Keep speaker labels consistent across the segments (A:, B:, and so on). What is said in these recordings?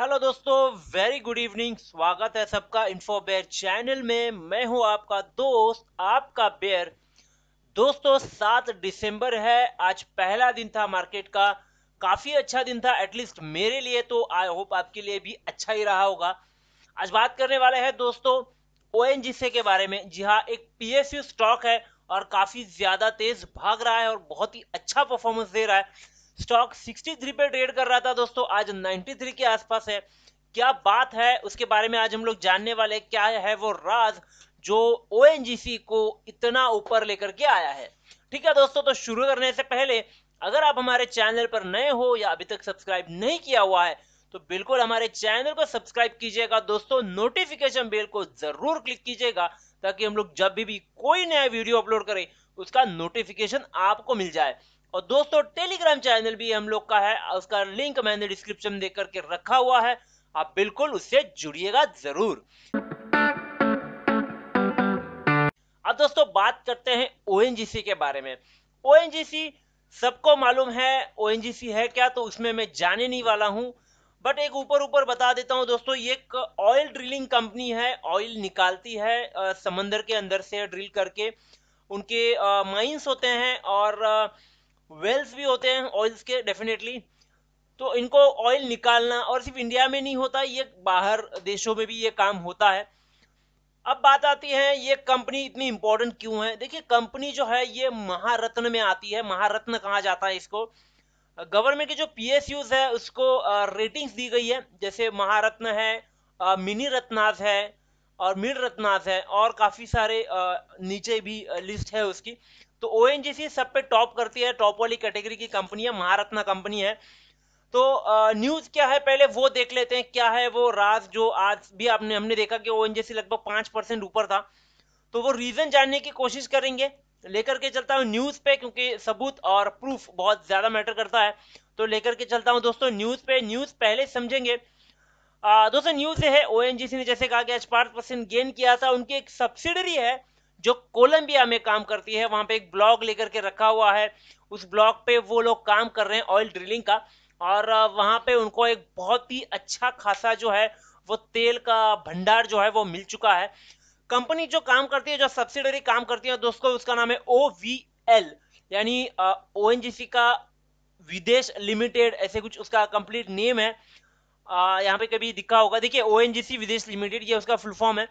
A: hello दोस्तों very good evening स्वागत है सबका इन्फो बेयर चैनल में मैं हूं आपका दोस्त आपका बेयर दोस्तों सात दिसंबर है आज पहला दिन था मार्केट का काफ़ी अच्छा दिन था एटलीस्ट मेरे लिए तो आई होप आपके लिए भी अच्छा ही रहा होगा आज बात करने वाले हैं दोस्तों ओ एन के बारे में जी हाँ एक पी स्टॉक है और काफ़ी ज़्यादा तेज़ भाग रहा है और बहुत ही अच्छा परफॉर्मेंस दे रहा है स्टॉक 63 पे ट्रेड कर रहा था दोस्तों आज 93 के आसपास है क्या बात है उसके बारे में आज हम लोग जानने वाले क्या है वो राज जो ओ को इतना ऊपर लेकर के आया है ठीक है दोस्तों तो शुरू करने से पहले अगर आप हमारे चैनल पर नए हो या अभी तक सब्सक्राइब नहीं किया हुआ है तो बिल्कुल हमारे चैनल को सब्सक्राइब कीजिएगा दोस्तों नोटिफिकेशन बेल को जरूर क्लिक कीजिएगा ताकि हम लोग जब भी, भी कोई नया वीडियो अपलोड करें उसका नोटिफिकेशन आपको मिल जाए और दोस्तों टेलीग्राम चैनल भी हम लोग का है उसका लिंक मैंने डिस्क्रिप्शन दे करके रखा हुआ है आप बिल्कुल उससे जुड़िएगा जरूर अब दोस्तों बात करते हैं ओएनजीसी के बारे में ओएनजीसी सबको मालूम है ओएनजीसी है क्या तो उसमें मैं जाने नहीं वाला हूं बट एक ऊपर ऊपर बता देता हूं दोस्तों ये एक ऑयल ड्रिलिंग कंपनी है ऑयल निकालती है समंदर के अंदर से ड्रिल करके उनके माइंस होते हैं और आ, वेल्स भी होते हैं ऑयल्स के डेफिनेटली तो इनको ऑयल निकालना और सिर्फ इंडिया में नहीं होता ये बाहर देशों में भी ये काम होता है अब बात आती है ये कंपनी इतनी इंपॉर्टेंट क्यों है देखिए कंपनी जो है ये महारत्न में आती है महारत्न कहा जाता है इसको गवर्नमेंट के जो पी है उसको रेटिंग्स दी गई है जैसे महारत्न है मिनी रत्नाज है और मिड रत्नाज है और काफ़ी सारे नीचे भी लिस्ट है उसकी तो ओ सब पे टॉप करती है टॉप वाली कैटेगरी की कंपनी है महारत्ना कंपनी है तो न्यूज क्या है पहले वो देख लेते हैं क्या है वो राज जो आज भी आपने हमने देखा कि ओ लगभग पांच परसेंट ऊपर था तो वो रीजन जानने की कोशिश करेंगे लेकर के चलता हूँ न्यूज पे क्योंकि सबूत और प्रूफ बहुत ज्यादा मैटर करता है तो लेकर के चलता हूँ दोस्तों न्यूज पे न्यूज पहले समझेंगे दोस्तों न्यूज है ओ ने जैसे कहा कि आज पांच परसेंट गेन किया था उनकी एक सब्सिडरी है जो कोलंबिया में काम करती है वहां पे एक ब्लॉग लेकर के रखा हुआ है उस ब्लॉग पे वो लोग काम कर रहे हैं ऑयल ड्रिलिंग का और वहां पे उनको एक बहुत ही अच्छा खासा जो है वो तेल का भंडार जो है वो मिल चुका है कंपनी जो काम करती है जो सब्सिडरी काम करती है दोस्तों उसका नाम है ओ वी एल यानी ओ एन जी सी का विदेश लिमिटेड ऐसे कुछ उसका कंप्लीट नेम है यहाँ पे कभी दिखा होगा देखिए ओ एन जी सी विदेश लिमिटेड ये उसका फुल फॉर्म है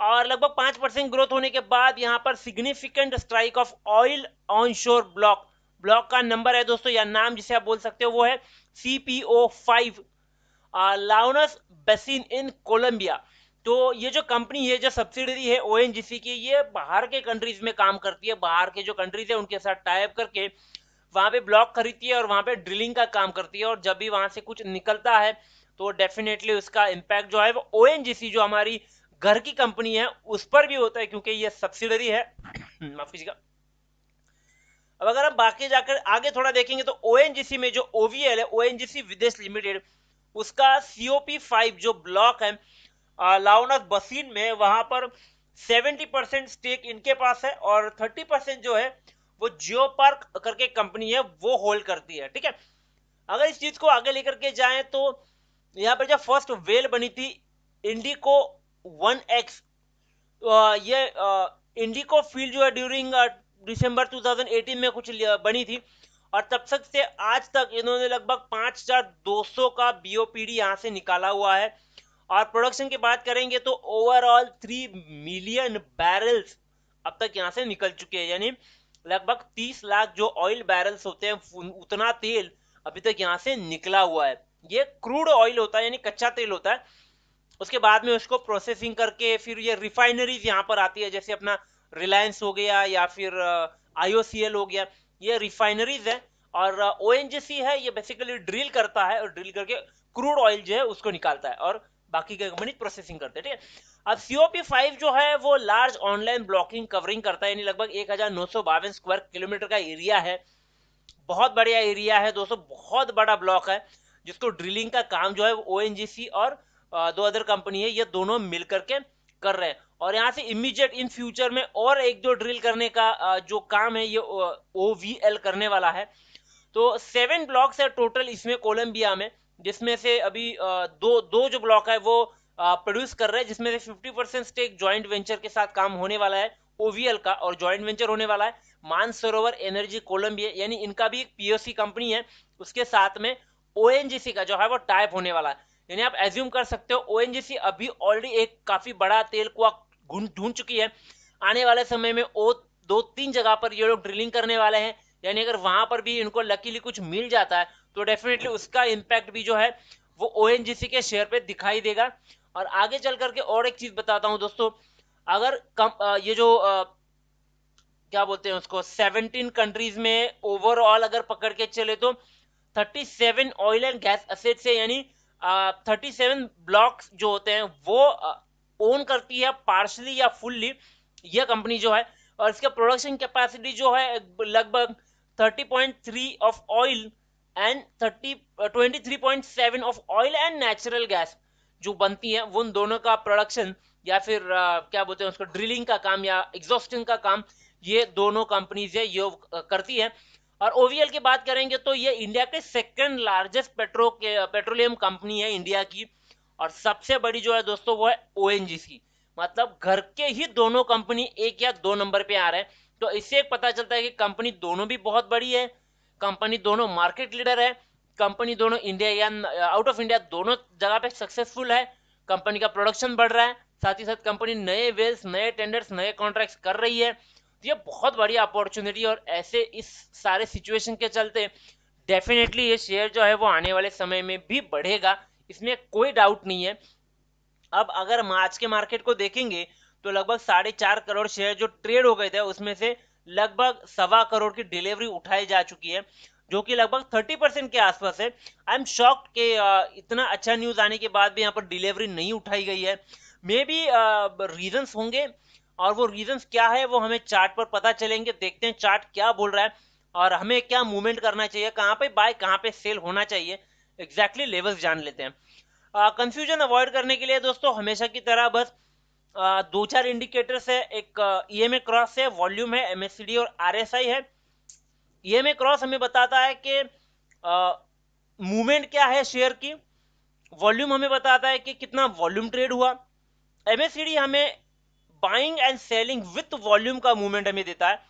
A: और लगभग पांच परसेंट ग्रोथ होने के बाद यहाँ पर significant strike of oil on block block का नंबर है दोस्तों या नाम जिसे आप बोल सकते हो वो है C P O five Llanos basin in Colombia तो ये जो कंपनी है जो सब्सिडरी है ओ की ये बाहर के कंट्रीज में काम करती है बाहर के जो कंट्रीज है उनके साथ टाइप करके वहाँ पे ब्लॉक खरीदती है और वहाँ पे ड्रिलिंग का काम करती है और जब भी वहाँ से कुछ निकलता है तो डेफिनेटली उसका इम्पैक्ट जो है वो ओ जो हमारी घर की कंपनी है उस पर भी होता है क्योंकि ये सब्सिडरी है माफ कीजिएगा अब अगर हम बाकी जाकर आगे थोड़ा देखेंगे तो ओएनजीसी में जो ओवीएल है ओएनजीसी विदेश लिमिटेड उसका सीओपी फाइव जो ब्लॉक है लाउनाथ बसीन में वहां पर 70 परसेंट स्टेक इनके पास है और 30 परसेंट जो है वो जियो पार्क करके कंपनी है वो होल्ड करती है ठीक है अगर इस चीज को आगे लेकर के जाए तो यहाँ पर जब फर्स्ट वेल बनी थी इंडिको वन एक्स uh, ये इंडिको uh, फील्ड जो है ड्यूरिंग दिसंबर 2018 में कुछ बनी थी और तब तक से आज तक इन्होंने लगभग पाँच हजार दो सौ का बीओपीडी यहाँ से निकाला हुआ है और प्रोडक्शन की बात करेंगे तो ओवरऑल थ्री मिलियन बैरल्स अब तक यहाँ से निकल चुके हैं यानी लगभग तीस लाख जो ऑयल बैरल्स होते हैं उतना तेल अभी तक यहाँ से निकला हुआ है ये क्रूड ऑयल होता है यानी कच्चा तेल होता है उसके बाद में उसको प्रोसेसिंग करके फिर ये रिफाइनरीज यहाँ पर आती है जैसे अपना रिलायंस हो गया या फिर आई uh, हो गया ये रिफाइनरीज है और ओ uh, है ये बेसिकली ड्रिल करता है और ड्रिल करके क्रूड ऑयल जो है उसको निकालता है और बाकी के कंपनी प्रोसेसिंग करते हैं ठीक है अब सीओपी फाइव जो है वो लार्ज ऑनलाइन ब्लॉकिंग कवरिंग करता है यानी लगभग एक स्क्वायर किलोमीटर का एरिया है बहुत बढ़िया एरिया है दोस्तों बहुत बड़ा ब्लॉक है जिसको ड्रिलिंग का काम जो है वो ओ और दो अदर कंपनी है ये दोनों मिलकर के कर रहे हैं और यहाँ से इमीडिएट इन फ्यूचर में और एक दो ड्रिल करने का जो काम है ये ओ वी एल करने वाला है तो सेवन ब्लॉक्स है टोटल इसमें कोलंबिया में जिसमें से अभी दो दो जो ब्लॉक है वो प्रोड्यूस कर रहे हैं जिसमें से fifty percent stake joint venture के साथ काम होने वाला है ओवीएल का और ज्वाइंट वेंचर होने वाला है मानसरोवर एनर्जी कोलंबिया यानी इनका भी एक पीओसी कंपनी है उसके साथ में ओ का जो है वो टाइप होने वाला है यानी आप एज्यूम कर सकते हो ओएनजीसी अभी ऑलरेडी एक काफी बड़ा तेल कुआ ढूंढ चुकी है आने वाले समय में ओ दो तीन जगह पर ये लोग ड्रिलिंग करने वाले हैं यानी अगर वहां पर भी इनको लकीली कुछ मिल जाता है तो डेफिनेटली उसका इम्पैक्ट भी जो है वो ओ के शेयर पे दिखाई देगा और आगे चल करके और एक चीज बताता हूँ दोस्तों अगर कम ये जो आ, क्या बोलते हैं उसको 17 कंट्रीज में ओवरऑल अगर पकड़ के चले तो 37 ऑयल एंड गैस असेट से यानी थर्टी सेवन ब्लॉक जो होते हैं वो ओन करती है पार्शली या फुल्ली यह कंपनी जो है और इसका प्रोडक्शन कैपेसिटी जो है लगभग thirty point three of oil and thirty twenty three point seven of oil and natural gas जो बनती है उन दोनों का प्रोडक्शन या फिर आ, क्या बोलते हैं उसको ड्रिलिंग का काम या एग्जॉस्टिंग का काम ये दोनों कंपनीज है ये करती है और ओवीएल की बात करेंगे तो ये इंडिया के second largest petro petroleum company है इंडिया की और सबसे बड़ी जो है दोस्तों वो है ओ मतलब घर के ही दोनों कंपनी एक या दो नंबर पे आ रहे हैं तो इससे एक पता चलता है कि कंपनी दोनों भी बहुत बड़ी है कंपनी दोनों मार्केट लीडर है कंपनी दोनों इंडिया या आउट ऑफ इंडिया दोनों जगह पे सक्सेसफुल है कंपनी का प्रोडक्शन बढ़ रहा है साथ ही साथ कंपनी नए वेल्स नए टेंडर्स नए कॉन्ट्रैक्ट कर रही है तो ये बहुत बड़ी अपॉर्चुनिटी और ऐसे इस सारे सिचुएशन के चलते डेफिनेटली ये शेयर जो है वो आने वाले समय में भी बढ़ेगा इसमें कोई डाउट नहीं है अब अगर आज के मार्केट को देखेंगे तो लगभग साढ़े चार करोड़ शेयर जो ट्रेड हो गए थे उसमें से लगभग सवा करोड़ की डिलीवरी उठाई जा चुकी है जो कि लगभग थर्टी परसेंट के आसपास है आई एम शॉक्ड के इतना अच्छा न्यूज आने के बाद भी यहाँ पर डिलीवरी नहीं उठाई गई है मे बी रीजन्स होंगे और वो रीजंस क्या है वो हमें चार्ट पर पता चलेंगे देखते हैं चार्ट क्या बोल रहा है और हमें क्या मूवमेंट करना चाहिए कहाँ पे बाय कहाँ पे सेल होना चाहिए एग्जैक्टली exactly लेवल्स जान लेते हैं कंफ्यूजन अवॉइड करने के लिए दोस्तों हमेशा की तरह बस uh, दो चार इंडिकेटर्स है एक ई एम ए क्रॉस है वॉल्यूम है एम और आर है ई एम ए क्रॉस हमें बताता है कि मूवमेंट क्या है शेयर की वॉल्यूम हमें बताता है कि कितना वॉल्यूम ट्रेड हुआ एम हमें buying and selling with volume का मूवमेंट हमें देता है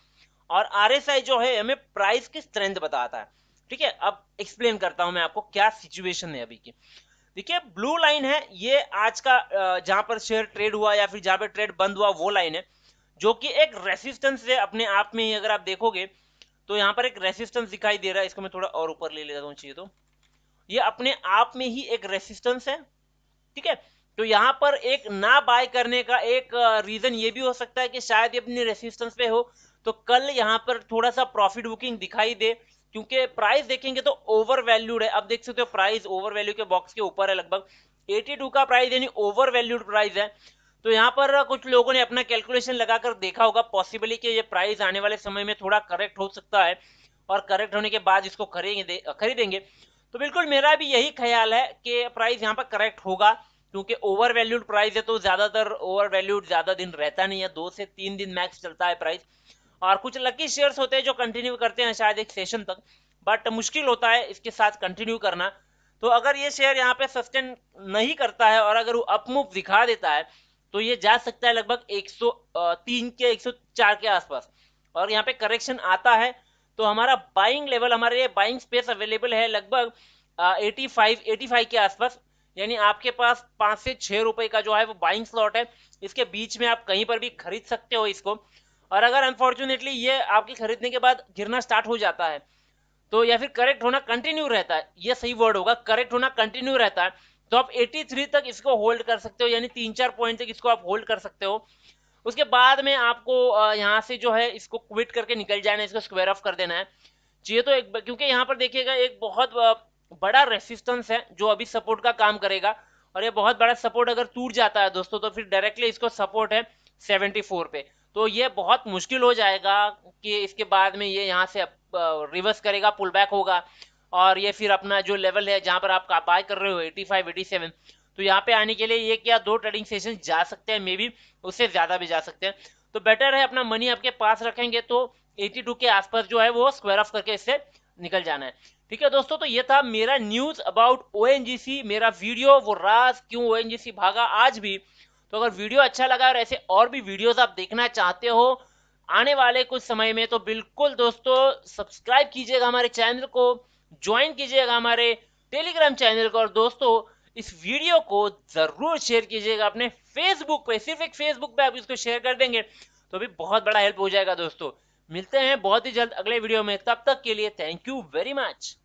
A: और आर जो है हमें प्राइस की स्ट्रेंथ बताता है ठीक है अब एक्सप्लेन करता हूं मैं आपको क्या सिचुएशन है अभी की देखिए ब्लू लाइन है ये आज का जहां पर शेयर ट्रेड हुआ या फिर जहां पर ट्रेड बंद हुआ वो लाइन है जो कि एक रेसिस्टेंस है अपने आप में ही अगर आप देखोगे तो यहां पर एक रेसिस्टेंस दिखाई दे रहा है इसको मैं थोड़ा और ऊपर ले लेता हूँ चाहिए तो ये अपने आप में ही एक रेसिस्टेंस है ठीक है तो यहाँ पर एक ना बाय करने का एक रीज़न ये भी हो सकता है कि शायद ये अपने रेसिस्टेंस पे हो तो कल यहाँ पर थोड़ा सा प्रॉफिट बुकिंग दिखाई दे क्योंकि प्राइस देखेंगे तो ओवर वैल्यूड है अब देख सकते हो प्राइस ओवर वैल्यू के बॉक्स के ऊपर है लगभग 82 का प्राइस यानी ओवर वैल्यूड प्राइस है तो यहाँ पर कुछ लोगों ने अपना कैलकुलेशन लगाकर देखा होगा पॉसिबली कि ये प्राइस आने वाले समय में थोड़ा करेक्ट हो सकता है और करेक्ट होने के बाद इसको खरीदेंगे खरीदेंगे तो बिल्कुल मेरा भी यही ख्याल है कि प्राइस यहाँ पर करेक्ट होगा क्योंकि ओवर वैल्यूड प्राइस है तो ज़्यादातर ओवर वैल्यूड ज़्यादा दिन रहता नहीं है दो से तीन दिन मैक्स चलता है प्राइस और कुछ लकी शेयर्स होते हैं जो कंटिन्यू करते हैं शायद एक सेशन तक बट मुश्किल होता है इसके साथ कंटिन्यू करना तो अगर ये शेयर यहाँ पे सस्टेन नहीं करता है और अगर वो अपमूव दिखा देता है तो ये जा सकता है लगभग 103 के 104 के आसपास और यहाँ पे करेक्शन आता है तो हमारा बाइंग लेवल हमारे ये बाइंग स्पेस अवेलेबल है लगभग 85 85 के आसपास यानी आपके पास पाँच से छह रुपए का जो है वो बाइंग स्लॉट है इसके बीच में आप कहीं पर भी खरीद सकते हो इसको और अगर अनफॉर्चुनेटली ये आपकी खरीदने के बाद गिरना स्टार्ट हो जाता है तो या फिर करेक्ट होना कंटिन्यू रहता है ये सही वर्ड होगा करेक्ट होना कंटिन्यू रहता है तो आप 83 तक इसको होल्ड कर सकते हो यानी तीन चार पॉइंट तक इसको आप होल्ड कर सकते हो उसके बाद में आपको यहाँ से जो है इसको क्विट करके निकल जाना है इसको स्क्वायर ऑफ कर देना है चाहिए तो, तो एक क्योंकि यहाँ पर देखिएगा एक बहुत बड़ा रेसिस्टेंस है जो अभी सपोर्ट का काम करेगा और ये बहुत बड़ा सपोर्ट अगर टूट जाता है दोस्तों तो फिर डायरेक्टली इसको सपोर्ट है 74 पे तो ये बहुत मुश्किल हो जाएगा कि इसके बाद में ये यहाँ से रिवर्स करेगा पुल बैक होगा और ये फिर अपना जो लेवल है जहाँ पर आप बाय कर रहे हो 85 87 तो यहाँ पे आने के लिए ये क्या दो ट्रेडिंग सेशन जा सकते हैं मे बी उससे ज़्यादा भी जा सकते हैं तो बेटर है अपना मनी आपके पास रखेंगे तो 82 के आसपास जो है वो स्क्वायर ऑफ करके इससे निकल जाना है ठीक है दोस्तों तो ये था मेरा न्यूज अबाउट ओ मेरा वीडियो वो राज क्यों ओ भागा आज भी तो अगर वीडियो अच्छा लगा और ऐसे और भी वीडियोस आप देखना चाहते हो आने वाले कुछ समय में तो बिल्कुल दोस्तों सब्सक्राइब कीजिएगा हमारे चैनल को ज्वाइन कीजिएगा हमारे टेलीग्राम चैनल को और दोस्तों इस वीडियो को जरूर शेयर कीजिएगा अपने फेसबुक पे सिर्फ एक फेसबुक पे आप इसको शेयर कर देंगे तो भी बहुत बड़ा हेल्प हो जाएगा दोस्तों मिलते हैं बहुत ही जल्द अगले वीडियो में तब तक के लिए थैंक यू वेरी मच